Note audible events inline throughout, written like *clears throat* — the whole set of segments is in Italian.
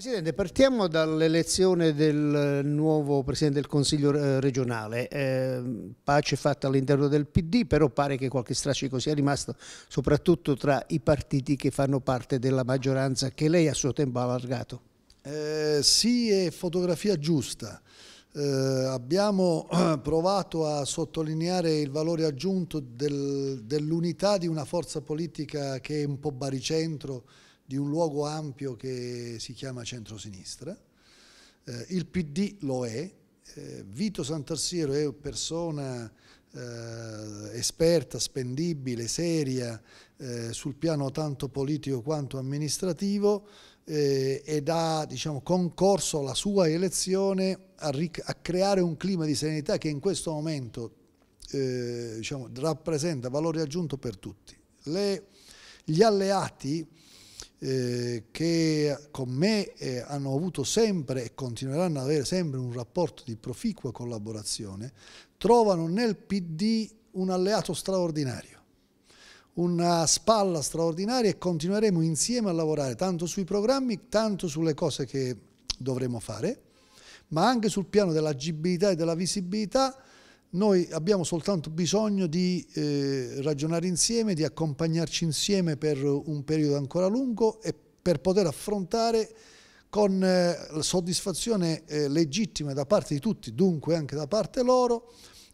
Presidente, partiamo dall'elezione del nuovo Presidente del Consiglio eh, regionale. Eh, pace fatta all'interno del PD, però pare che qualche strascico sia rimasto, soprattutto tra i partiti che fanno parte della maggioranza che lei a suo tempo ha allargato. Eh, sì, è fotografia giusta. Eh, abbiamo eh, provato a sottolineare il valore aggiunto del, dell'unità di una forza politica che è un po' baricentro, di un luogo ampio che si chiama centrosinistra, eh, il PD lo è, eh, Vito Santarsiero è persona eh, esperta, spendibile, seria eh, sul piano tanto politico quanto amministrativo eh, ed ha diciamo, concorso alla sua elezione a, a, creare un clima di serenità che in questo momento eh, diciamo, rappresenta valore aggiunto per tutti. Le, gli alleati eh, che con me eh, hanno avuto sempre e continueranno ad avere sempre un rapporto di proficua collaborazione, trovano nel PD un alleato straordinario una spalla straordinaria e continueremo insieme a lavorare tanto sui programmi, tanto sulle cose che dovremo fare, ma anche sul piano dell'agibilità e della visibilità noi abbiamo soltanto bisogno di eh, ragionare insieme, di accompagnarci insieme per un periodo ancora lungo e per poter affrontare con eh, soddisfazione eh, legittima da parte di tutti, dunque anche da parte loro,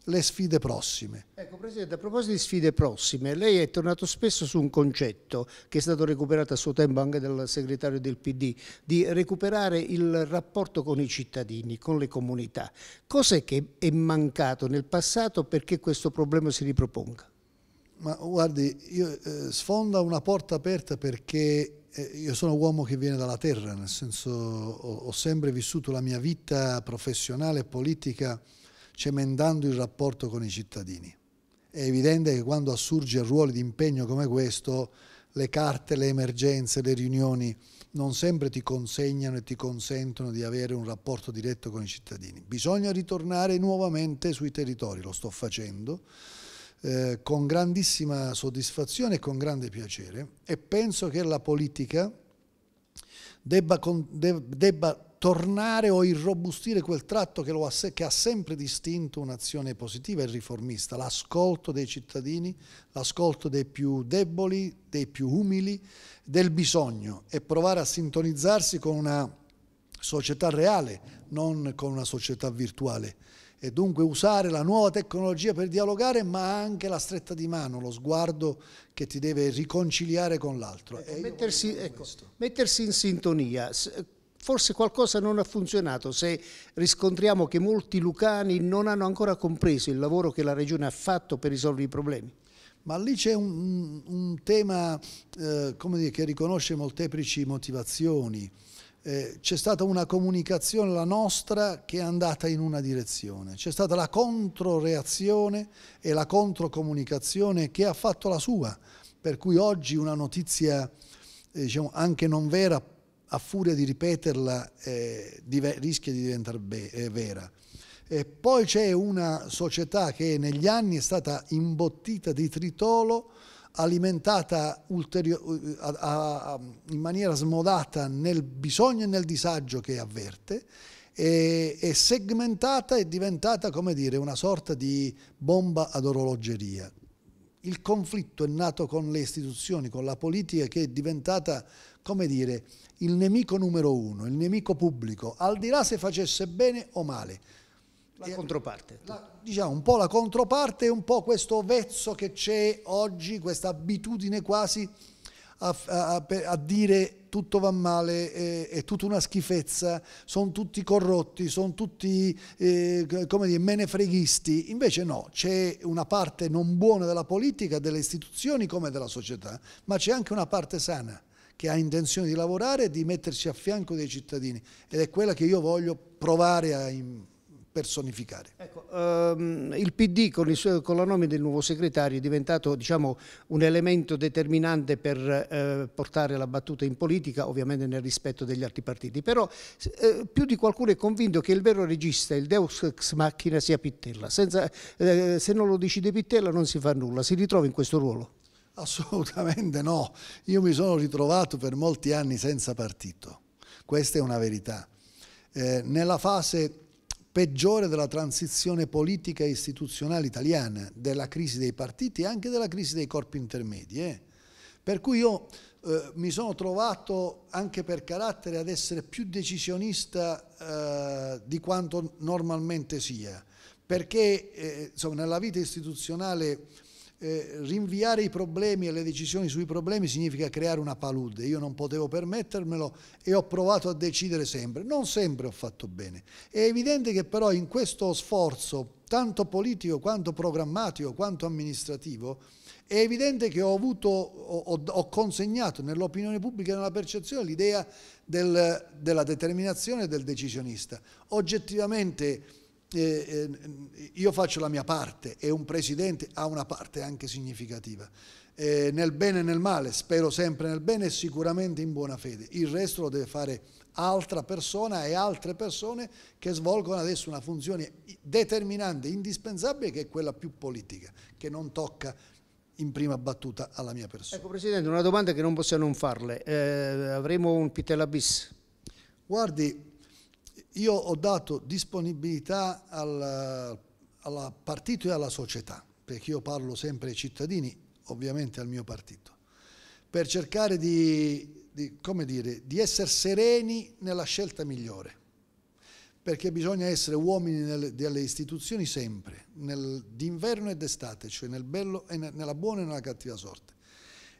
le sfide prossime. Ecco Presidente, a proposito di sfide prossime, lei è tornato spesso su un concetto che è stato recuperato a suo tempo anche dal segretario del PD, di recuperare il rapporto con i cittadini, con le comunità. Cos'è che è mancato nel passato perché questo problema si riproponga? Ma guardi, io, eh, sfonda una porta aperta perché eh, io sono uomo che viene dalla terra, nel senso ho, ho sempre vissuto la mia vita professionale e politica cementando il rapporto con i cittadini. È evidente che quando assurge ruoli di impegno come questo, le carte, le emergenze, le riunioni non sempre ti consegnano e ti consentono di avere un rapporto diretto con i cittadini. Bisogna ritornare nuovamente sui territori, lo sto facendo, eh, con grandissima soddisfazione e con grande piacere e penso che la politica debba, debba tornare o irrobustire quel tratto che, ha, che ha sempre distinto un'azione positiva e riformista, l'ascolto dei cittadini, l'ascolto dei più deboli, dei più umili, del bisogno e provare a sintonizzarsi con una società reale, non con una società virtuale. E dunque usare la nuova tecnologia per dialogare, ma anche la stretta di mano, lo sguardo che ti deve riconciliare con l'altro. Ecco, mettersi, ecco, mettersi in sintonia forse qualcosa non ha funzionato se riscontriamo che molti lucani non hanno ancora compreso il lavoro che la Regione ha fatto per risolvere i problemi? Ma lì c'è un, un, tema eh, dire, che riconosce molteplici motivazioni. Eh, c'è stata una comunicazione, la nostra, che è andata in una direzione. C'è stata la controreazione e la controcomunicazione che ha fatto la sua. Per cui oggi una notizia eh, diciamo, anche non vera a furia di ripeterla eh, rischia di diventare eh, vera. E poi c'è una società che negli anni è stata imbottita di tritolo, alimentata a, a, a, in maniera smodata nel bisogno e nel disagio che avverte, e, e segmentata e diventata, come dire, una sorta di bomba ad orologeria il conflitto è nato con le istituzioni, con la politica che è diventata, come dire, il nemico numero uno, il nemico pubblico, al di là se facesse bene o male. La controparte. La, diciamo un po' la controparte e un po' questo vezzo che c'è oggi, questa abitudine quasi a, a, a dire tutto va male, è, è tutta una schifezza, sono tutti corrotti, sono tutti eh, come dire, menefreghisti. Invece no, c'è una parte non buona della politica, delle istituzioni come della società, ma c'è anche una parte sana che ha intenzione di lavorare e di mettersi a fianco dei cittadini ed è quella che io voglio provare a personificare. Ecco, ehm, il PD con, il, con, la nomina del nuovo segretario è diventato diciamo, un elemento determinante per eh, portare la battuta in politica, ovviamente nel rispetto degli altri partiti, però eh, più di qualcuno è convinto che il vero regista, il deus ex machina sia Pittella, Senza, eh, se non lo decide Pittella non si fa nulla, si ritrova in questo ruolo? Assolutamente no, io mi sono ritrovato per molti anni senza partito, questa è una verità. Eh, nella fase peggiore della transizione politica e istituzionale italiana, della crisi dei partiti e anche della crisi dei corpi intermedi. Eh. Per cui io eh, mi sono trovato anche per carattere ad essere più decisionista eh, di quanto normalmente sia, perché eh, insomma, nella vita istituzionale eh, rinviare i problemi e le decisioni sui problemi significa creare una palude, io non potevo permettermelo e ho provato a decidere sempre, non sempre ho fatto bene. È evidente che però in questo sforzo, tanto politico quanto programmatico, quanto amministrativo, è evidente che ho, avuto, ho, ho consegnato nell'opinione pubblica e nella percezione l'idea del, della determinazione del decisionista. Oggettivamente eh, eh, io faccio la mia parte e un presidente ha una parte anche significativa. Eh, nel bene e nel male, spero sempre nel bene e sicuramente in buona fede. Il resto lo deve fare altra persona e altre persone che svolgono adesso una funzione determinante, indispensabile, che è quella più politica, che non tocca in prima battuta alla mia persona. Ecco Presidente, una domanda che non possiamo non farle. Eh, avremo un Pitella bis? Guardi, io ho dato disponibilità al, al partito e alla società, perché io parlo sempre ai cittadini, ovviamente al mio partito, per cercare di, di, dire, di essere sereni nella scelta migliore perché bisogna essere uomini nel, delle istituzioni sempre, d'inverno e d'estate, cioè nel bello e nella buona e nella cattiva sorte.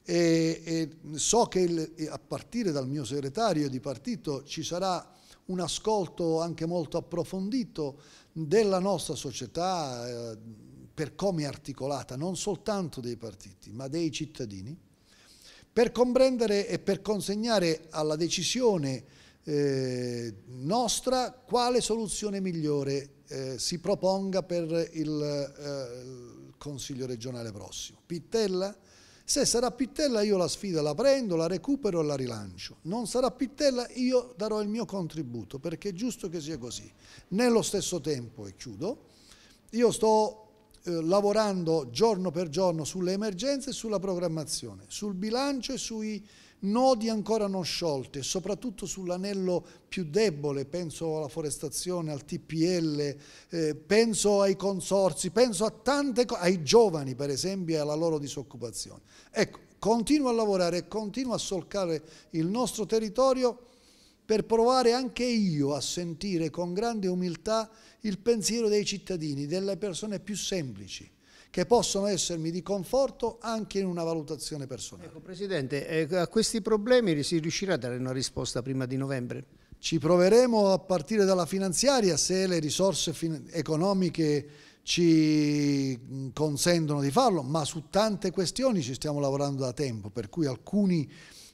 E, e so che il, a partire dal mio segretario di partito ci sarà un ascolto anche molto approfondito della nostra società eh, per come è articolata, non soltanto dei partiti, ma dei cittadini, per comprendere e per consegnare alla decisione eh, nostra quale soluzione migliore eh, si proponga per il eh, Consiglio regionale prossimo. Pittella? Se sarà Pittella io la sfida la prendo, la recupero e la rilancio. Non sarà Pittella io darò il mio contributo perché è giusto che sia così. Nello stesso tempo, e chiudo, io sto eh, lavorando giorno per giorno sulle emergenze e sulla programmazione, sul bilancio e sui nodi ancora non sciolti, soprattutto sull'anello più debole, penso alla forestazione, al TPL, eh, penso ai consorzi, penso a tante cose, ai giovani per esempio e alla loro disoccupazione. Ecco, continuo a lavorare e continuo a solcare il nostro territorio per provare anche io a sentire con grande umiltà il pensiero dei cittadini, delle persone più semplici, che possono essermi di conforto anche in una valutazione personale. Ecco, Presidente, eh, a questi problemi si riuscirà a dare una risposta prima di novembre? Ci proveremo a partire dalla finanziaria se le risorse economiche ci mm, consentono di farlo, ma su tante questioni ci stiamo lavorando da tempo, per cui alcuni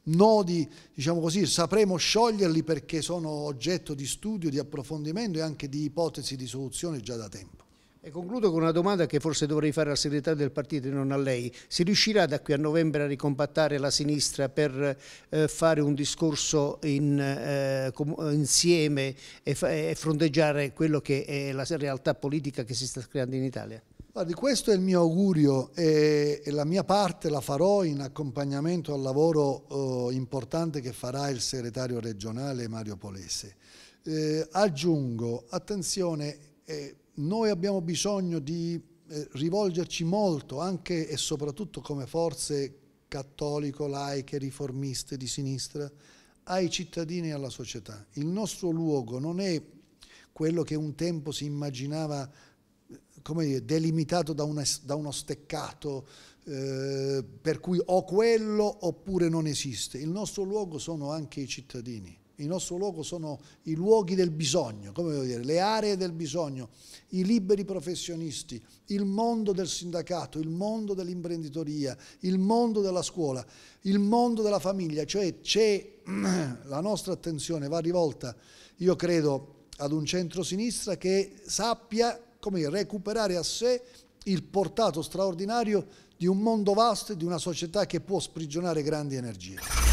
nodi, diciamo così, sapremo scioglierli perché sono oggetto di studio, di approfondimento e anche di ipotesi di soluzione già da tempo. E concludo con una domanda che forse dovrei fare al segretario del partito e non a lei. Si riuscirà da qui a novembre a ricompattare la sinistra per eh, fare un discorso in, eh, insieme e, e, fronteggiare quello che è la realtà politica che si sta creando in Italia? Guardi, questo è il mio augurio e, e la mia parte la farò in accompagnamento al lavoro eh, importante che farà il segretario regionale Mario Polese. Eh, aggiungo, attenzione, eh, noi abbiamo bisogno di eh, rivolgerci molto, anche e soprattutto come forze cattolico, laiche, riformiste di sinistra, ai cittadini e alla società. Il nostro luogo non è quello che un tempo si immaginava eh, dire, delimitato da, una, da, uno steccato, eh, per cui o quello oppure non esiste. Il nostro luogo sono anche i cittadini il nostro luogo sono i luoghi del bisogno, come voglio dire, le aree del bisogno, i liberi professionisti, il mondo del sindacato, il mondo dell'imprenditoria, il mondo della scuola, il mondo della famiglia, cioè c'è *clears throat* la nostra attenzione va rivolta, io credo, ad un centro-sinistra che sappia come recuperare a sé il portato straordinario di un mondo vasto e di una società che può sprigionare grandi energie.